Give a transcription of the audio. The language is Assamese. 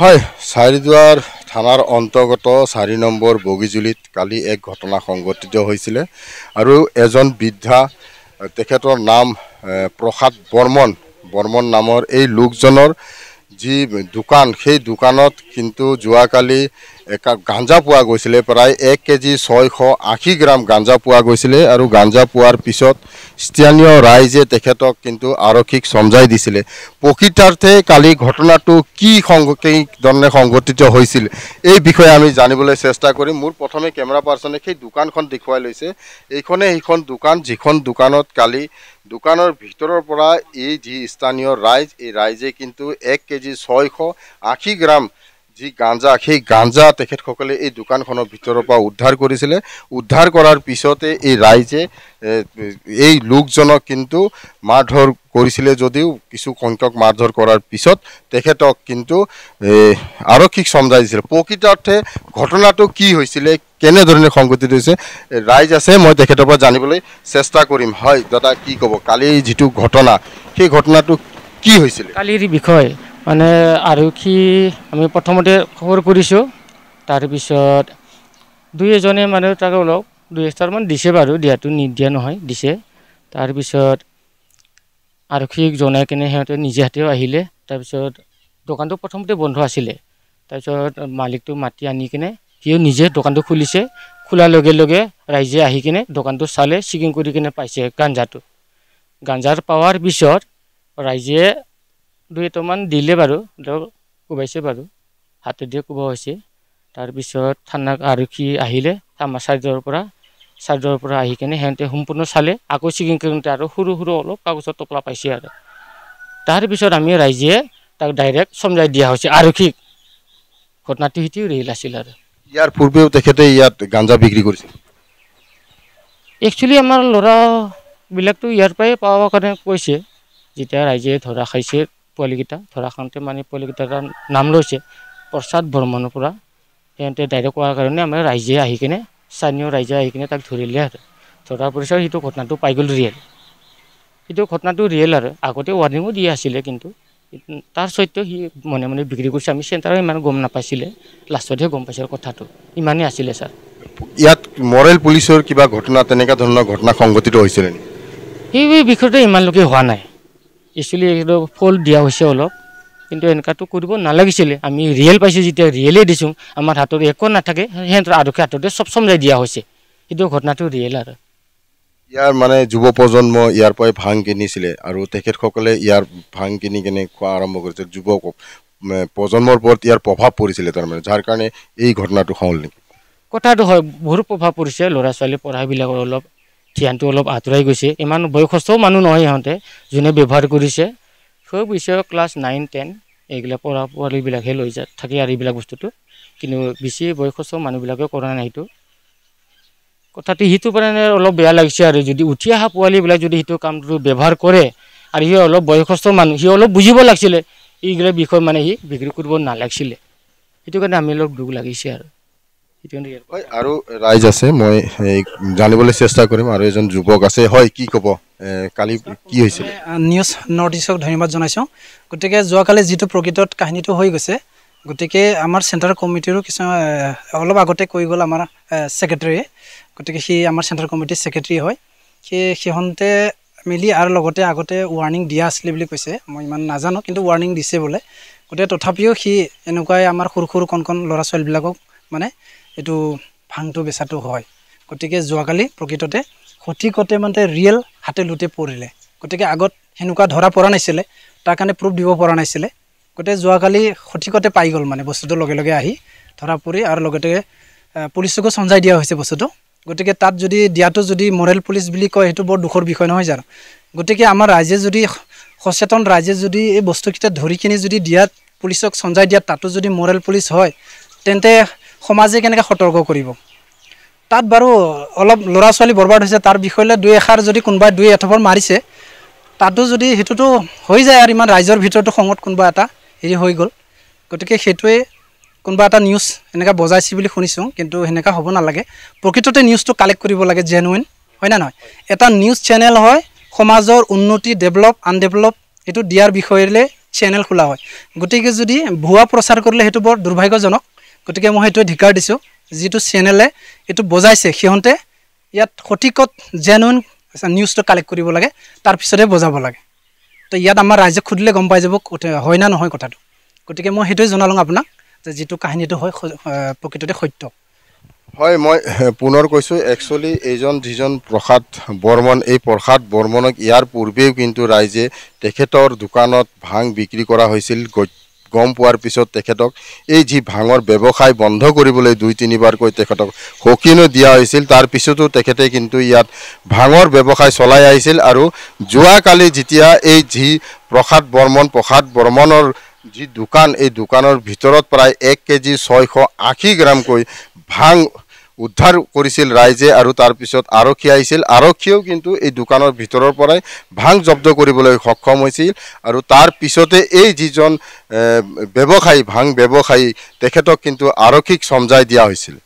হয় চাৰিদুৱাৰ থানাৰ অন্তৰ্গত চাৰি নম্বৰ বগীজুলিত কালি এক ঘটনা সংঘটিত হৈছিলে আৰু এজন বৃদ্ধা তেখেতৰ নাম প্ৰসাদ বৰ্মন বৰ্মন নামৰ এই লোকজনৰ যি দোকান সেই দোকানত কিন্তু যোৱাকালি গাঁজা পোৱা গৈছিলে প্ৰায় এক কেজি ছয়শ আশী গ্ৰাম গাঁজা পোৱা গৈছিলে আৰু গাঁজা পোৱাৰ পিছত স্থানীয় ৰাইজে তেখেতক কিন্তু আৰক্ষীক চমজাই দিছিলে প্ৰকৃতাৰ্থে কালি ঘটনাটো কি সংঘ কি ধৰণে সংঘটিত হৈছিল এই বিষয়ে আমি জানিবলৈ চেষ্টা কৰিম মোৰ প্ৰথমে কেমেৰা পাৰ্চনে সেই দোকানখন দেখুৱাই লৈছে এইখনে সেইখন দোকান যিখন দোকানত কালি দোকানৰ ভিতৰৰ পৰা এই যি স্থানীয় ৰাইজ এই ৰাইজে কিন্তু এক কেজি ছয়শ আশী গ্ৰাম যি গাঞ্জা সেই গাঞ্জা তেখেতসকলে এই দোকানখনৰ ভিতৰৰ পৰা উদ্ধাৰ কৰিছিলে উদ্ধাৰ কৰাৰ পিছতে এই ৰাইজে এই লোকজনক কিন্তু মাৰধৰ কৰিছিলে যদিও কিছু সংখ্যক মাৰধৰ কৰাৰ পিছত তেখেতক কিন্তু আৰক্ষীক চমজাই দিছিলে প্ৰকৃতাৰ্থে ঘটনাটো কি হৈছিলে কেনেধৰণে সংঘটিত হৈছে ৰাইজ আছে মই তেখেতৰ পৰা জানিবলৈ চেষ্টা কৰিম হয় দাদা কি ক'ব কালিৰ যিটো ঘটনা সেই ঘটনাটো কি হৈছিলে কালিৰ বিষয় মানে আৰক্ষী আমি প্ৰথমতে খবৰ কৰিছোঁ তাৰপিছত দুই এজনে মানে তাকে অলপ দুই এষ্টাৰমান দিছে বাৰু দিয়াটো নিদিয়া নহয় দিছে তাৰপিছত আৰক্ষীক জনাই কিনে সিহঁতে নিজে হাতেও আহিলে তাৰপিছত দোকানটো প্ৰথমতে বন্ধ আছিলে তাৰপিছত মালিকটো মাতি আনি কিনে সিও নিজে দোকানটো খুলিছে খোলাৰ লগে লগে ৰাইজে আহি কিনে দোকানটো চালে চিকিং কৰি কিনে পাইছে গাঞ্জাটো গাঞ্জাৰ পোৱাৰ পিছত ৰাইজে দুই এটামান দিলে বাৰু ধৰক কোবাইছে বাৰু হাতে দিয়ে কোবোৱা হৈছে তাৰপিছত থানা আৰক্ষী আহিলে আমাৰ ছাইডৰ পৰা ছাইডৰ পৰা আহি কিনে সিহঁতে সম্পূৰ্ণ চালে আকৌ চিকিং কৰোঁতে আৰু সৰু সৰু অলপ কাগজৰ টোপলা পাইছে আৰু তাৰপিছত আমি ৰাইজে তাক ডাইৰেক্ট চমজাই দিয়া হৈছে আৰক্ষীক ঘটনাটো সেইটো ৰেল আছিল আৰু ইয়াৰ পূৰ্বেও তেখেতে ইয়াত গাঞ্জা বিক্ৰী কৰিছিল একচুৱেলি আমাৰ ল'ৰাবিলাকতো ইয়াৰ পৰাই পাবৰ কাৰণে কৈছে যেতিয়া ৰাইজে ধৰা খাইছে পোৱালিকেইটা ধৰা সাধাৰণতে মানে পোৱালিকেইটাৰ নাম লৈছে প্ৰসাদ বৰ্মনৰ পৰা সিহঁতে ডাইৰেক্ট কোৱাৰ কাৰণে আমাৰ ৰাইজে আহি কিনে স্থানীয় ৰাইজে আহি কিনে তাক ধৰিলে আৰু ধৰাৰ পিছত সেইটো ঘটনাটো পাই গ'ল ৰিয়েল সেইটো ঘটনাটো ৰিয়েল আৰু আগতে ৱাৰ্ণিঙো দিয়া আছিলে কিন্তু তাৰ স্বত্বেও সি মনে মনে বিক্ৰী কৰিছে আমি চেণ্টাৰো ইমান গম নাপাইছিলে লাষ্টতহে গম পাইছিলোঁ কথাটো ইমানেই আছিলে ছাৰ ইয়াত মৰেল পুলিচৰ কিবা ঘটনা তেনেকুৱা ধৰণৰ ঘটনা সংঘটিত হৈছিলে নেকি সেই বিষয়টো ইমানলৈকে হোৱা নাই একচুৱেলি এইটো ফল দিয়া হৈছে অলপ কিন্তু এনেকুৱাটো কৰিব নালাগিছিলে আমি ৰিয়েল পাইছোঁ যেতিয়া ৰিয়েলে দিছোঁ আমাৰ হাতত একো নাথাকে সিহঁতৰ আৰক্ষী হাততে চব চমজাই দিয়া হৈছে সেইটো ঘটনাটো ৰিয়েল আৰু ইয়াৰ মানে যুৱ প্ৰজন্ম ইয়াৰ পৰাই ভাং কিনিছিলে আৰু তেখেতসকলে ইয়াৰ ভাং কিনি কিনে খোৱা আৰম্ভ কৰিছিল যুৱ প্ৰজন্মৰ ওপৰত ইয়াৰ প্ৰভাৱ পৰিছিলে তাৰমানে যাৰ কাৰণে এই ঘটনাটো হ'ল নেকি কথাটো হয় বহুত প্ৰভাৱ পৰিছে ল'ৰা ছোৱালী পঢ়াবিলাকৰ অলপ ধ্যানটো অলপ আঁতৰাই গৈছে ইমান বয়সস্থও মানুহ নহয় ইহঁতে যোনে ব্যৱহাৰ কৰিছে সেই বিষয়ক ক্লাছ নাইন টেন এইবিলাক পঢ়া পোৱালিবিলাকহে লৈ যায় থাকে আৰু এইবিলাক বস্তুটো কিন্তু বেছি বয়সস্থ মানুহবিলাকেও কৰা নাই সেইটো কথাটো সিটো মানে অলপ বেয়া লাগিছে আৰু যদি উঠি অহা পোৱালিবিলাক যদি সেইটো কামটো ব্যৱহাৰ কৰে আৰু সি অলপ বয়সস্থ মানুহ সি অলপ বুজিব লাগিছিলে এইবিলাক বিষয় মানে সি বিক্ৰী কৰিব নালাগিছিলে সেইটো কাৰণে আমি অলপ দুখ লাগিছে আৰু হয় আৰু ৰাইজ আছে মই জানিবলৈ চেষ্টা কৰিম আৰু এজন যুৱক আছে হয় কি ক'ব কালি কি হৈছিল নিউজ নৰ্থ ইষ্টক ধন্যবাদ জনাইছোঁ গতিকে যোৱাকালি যিটো প্ৰকৃত কাহিনীটো হৈ গৈছে গতিকে আমাৰ চেণ্ট্ৰেল কমিটিৰো কিছুমান অলপ আগতে কৈ গ'ল আমাৰ চেক্ৰেটেৰীয়ে গতিকে সি আমাৰ চেণ্ট্ৰেল কমিটিৰ ছেক্ৰেটেৰী হয় সি সিহঁতে মিলি আৰু লগতে আগতে ৱাৰ্ণিং দিয়া আছিলে বুলি কৈছে মই ইমান নাজানো কিন্তু ৱাৰ্ণিং দিছে বোলে গতিকে তথাপিও সি এনেকুৱাই আমাৰ সৰু সৰু কণ কণ ল'ৰা ছোৱালীবিলাকক মানে এইটো ফাংটো বেচাটো হয় গতিকে যোৱাকালি প্ৰকৃততে সঠিকতে মানে ৰিয়েল হাতে লোটে পৰিলে গতিকে আগত সেনেকুৱা ধৰা পৰা নাছিলে তাৰ কাৰণে প্ৰুফ দিব পৰা নাছিলে গতিকে যোৱাকালি সঠিকতে পাই গ'ল মানে বস্তুটো লগে লগে আহি ধৰা পৰি আৰু লগতে পুলিচকো চঞ্জাই দিয়া হৈছে বস্তুটো গতিকে তাত যদি দিয়াটো যদি মৰেল পুলিচ বুলি কয় সেইটো বৰ দুখৰ বিষয় নহয় জানো গতিকে আমাৰ ৰাইজে যদি সচেতন ৰাইজে যদি এই বস্তুকেইটা ধৰি কিনি যদি দিয়াত পুলিচক চঞ্জাই দিয়াত তাতো যদি মৰেল পুলিচ হয় তেন্তে সমাজে কেনেকৈ সতৰ্ক কৰিব তাত বাৰু অলপ ল'ৰা ছোৱালী বৰবাদ হৈছে তাৰ বিষয়লৈ দুই এষাৰ যদি কোনোবাই দুই এঠোবৰ মাৰিছে তাতো যদি সেইটোতো হৈ যায় আৰু ইমান ৰাইজৰ ভিতৰতো খঙত কোনোবা এটা হেৰি হৈ গ'ল গতিকে সেইটোৱে কোনোবা এটা নিউজ এনেকুৱা বজাইছে বুলি শুনিছোঁ কিন্তু সেনেকুৱা হ'ব নালাগে প্ৰকৃততে নিউজটো কালেক্ট কৰিব লাগে জেনুইন হয়নে নহয় এটা নিউজ চেনেল হয় সমাজৰ উন্নতি ডেভেলপ আনডেভেলপ এইটো দিয়াৰ বিষয়লৈ চেনেল খোলা হয় গতিকে যদি ভুৱা প্ৰচাৰ কৰিলে সেইটো বৰ দুৰ্ভাগ্যজনক গতিকে মই সেইটো অধিকাৰ দিছোঁ যিটো চেনেলে এইটো বজাইছে সিহঁতে ইয়াত সঠিকত জেনুইন নিউজটো কালেক্ট কৰিব লাগে তাৰপিছতহে বজাব লাগে তো ইয়াত আমাৰ ৰাইজে খুদিলে গম পাই যাব হয় না নহয় কথাটো গতিকে মই সেইটোৱে জনালোঁ আপোনাক যে যিটো কাহিনীটো হয় প্ৰকৃততে সত্য হয় মই পুনৰ কৈছোঁ একচুৱেলি এইজন যিজন প্ৰসাদ বৰ্মন এই প্ৰসাদ বৰ্মনক ইয়াৰ পূৰ্বেও কিন্তু ৰাইজে তেখেতৰ দোকানত ভাং বিক্ৰী কৰা হৈছিল গত্য গম পোৱাৰ পিছত তেখেতক এই যি ভাঙৰ ব্যৱসায় বন্ধ কৰিবলৈ দুই তিনিবাৰকৈ তেখেতক সকিনো দিয়া হৈছিল তাৰপিছতো তেখেতে কিন্তু ইয়াত ভাঙৰ ব্যৱসায় চলাই আহিছিল আৰু যোৱাকালি যেতিয়া এই যি প্ৰসাদ বৰ্মন প্ৰসাদ বৰ্মনৰ যি দোকান এই দোকানৰ ভিতৰত প্ৰায় এক কেজি ছয়শ আশী গ্ৰামকৈ ভাং উদ্ধাৰ কৰিছিল ৰাইজে আৰু তাৰপিছত আৰক্ষী আহিছিল আৰক্ষীয়েও কিন্তু এই দোকানৰ ভিতৰৰ পৰাই ভাং জব্দ কৰিবলৈ সক্ষম হৈছিল আৰু তাৰপিছতে এই যিজন ব্যৱসায়ী ভাং ব্যৱসায়ী তেখেতক কিন্তু আৰক্ষীক চমজাই দিয়া হৈছিল